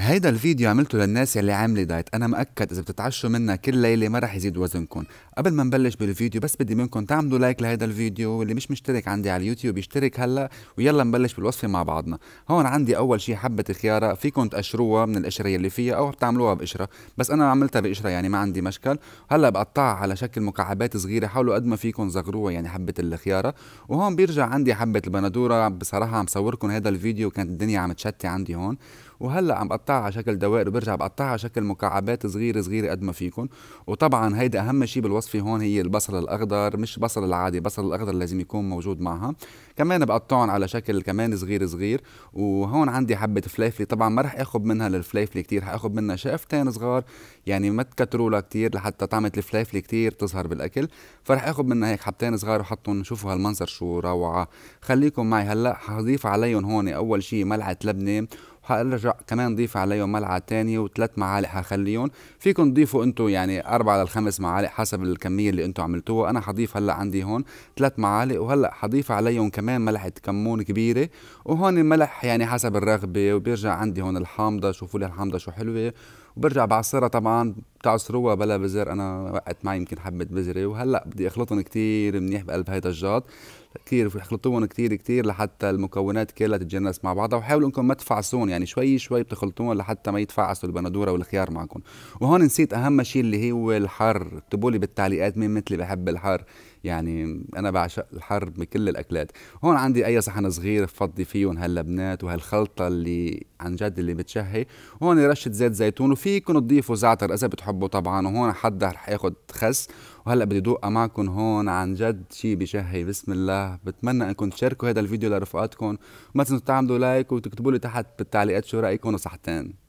هيدا الفيديو عملته للناس اللي عامله دايت انا مأكد اذا بتتعشوا منها كل ليله ما رح يزيد وزنكم قبل ما نبلش بالفيديو بس بدي منكم تعملوا لايك لهيدا الفيديو واللي مش مشترك عندي على اليوتيوب يشترك هلا ويلا نبلش بالوصفه مع بعضنا هون عندي اول شيء حبه الخياره فيكم تقشروها من القشره اللي فيها او بتعملوها بقشره بس انا عملتها بقشره يعني ما عندي مشكل هلا بقطعها على شكل مكعبات صغيره حاولوا قد ما فيكم صغروها يعني حبه الخياره وهون بيرجع عندي حبه البندوره بصراحه عم صوركم هذا الفيديو كانت الدنيا عم تشتي عندي هون وهلا عم بقطعها على شكل دوائر وبرجع بقطعها على شكل مكعبات صغيره صغيره قد ما فيكم وطبعا هيدا اهم شيء بالوصفه هون هي البصل الاخضر مش بصل العادي بصل الاخضر لازم يكون موجود معها كمان بقطعهم على شكل كمان صغير صغير وهون عندي حبه فليفله طبعا ما رح اخذ منها للفليفله كتير حاخذ منها شقفتين صغار يعني ما تكتروا كتير لحتى طعمه الفليفله كتير تظهر بالاكل فرح اخذ منها هيك حبتين صغار وحطهم شوفوا هالمنظر شو روعه خليكم معي هلا حضيف عليهم هون اول شيء ملعقه لبنه حارجع كمان ضيف عليهم ملعقه تانية وثلاث معالق حخليهم فيكم تضيفوا انتم يعني اربعه للخمس معالق حسب الكميه اللي انتم عملتوها انا حضيف هلا عندي هون ثلاث معالق وهلا حضيف عليهم كمان ملعقه كمون كبيره وهون الملح يعني حسب الرغبه وبيرجع عندي هون الحامضه شوفوا لي الحامضه شو حلوه وبرجع بعصرها طبعا بتعصروها بلا بزر انا وقت معي يمكن حبه بزره إيه، وهلا بدي اخلطهم كتير منيح بقلب هيدا الجاط كثير اخلطوهم كتير كتير لحتى المكونات كلها تتجنس مع بعضها وحاولوا انكم ما تفعصون يعني شوي شوي بتخلطوهم لحتى ما يتفعصوا البندوره والخيار معكم وهون نسيت اهم شيء اللي هو الحر اكتبوا لي بالتعليقات مين مثلي بحب الحر يعني انا بعشق الحر بكل الاكلات هون عندي اي صحن صغير بفضي فيهم هاللبنات وهالخلطه اللي عن جد اللي بتشهي هون رشه زيت زيتون وفيكم تضيفوا زعتر اذا بتحبوا طبعا وهون حدا رح ياخذ خس وهلا بدي دوقها معكم هون عن جد شيء بشهي بسم الله بتمنى انكم تشاركوا هذا الفيديو لرفقاتكم وما تنسوا تعملوا لايك وتكتبوا لي تحت بالتعليقات شو رايكم وصحتين